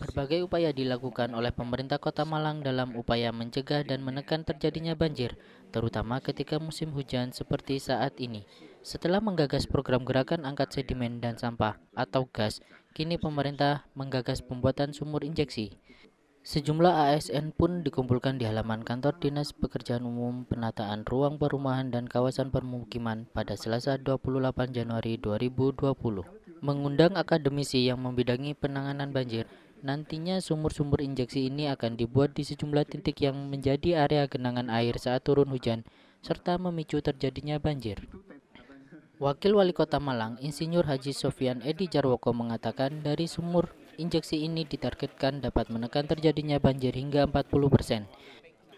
Berbagai upaya dilakukan oleh pemerintah Kota Malang dalam upaya mencegah dan menekan terjadinya banjir, terutama ketika musim hujan seperti saat ini. Setelah menggagas program gerakan angkat sedimen dan sampah atau gas, kini pemerintah menggagas pembuatan sumur injeksi. Sejumlah ASN pun dikumpulkan di halaman kantor Dinas Pekerjaan Umum Penataan Ruang Perumahan dan Kawasan Permukiman pada Selasa 28 Januari 2020. Mengundang akademisi yang membidangi penanganan banjir Nantinya sumur-sumur injeksi ini akan dibuat di sejumlah titik yang menjadi area genangan air saat turun hujan, serta memicu terjadinya banjir. Wakil Wali Kota Malang, Insinyur Haji Sofian Edi Jarwoko mengatakan dari sumur injeksi ini ditargetkan dapat menekan terjadinya banjir hingga 40%. persen.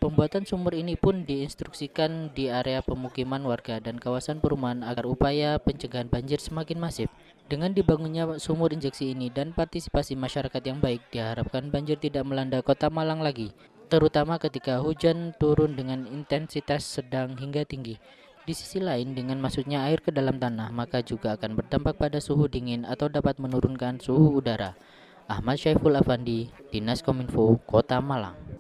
Pembuatan sumur ini pun diinstruksikan di area pemukiman warga dan kawasan perumahan agar upaya pencegahan banjir semakin masif. Dengan dibangunnya sumur injeksi ini dan partisipasi masyarakat yang baik, diharapkan banjir tidak melanda kota Malang lagi, terutama ketika hujan turun dengan intensitas sedang hingga tinggi. Di sisi lain, dengan masuknya air ke dalam tanah, maka juga akan berdampak pada suhu dingin atau dapat menurunkan suhu udara. Ahmad Syaiful Afandi, Dinas Kominfo, Kota Malang.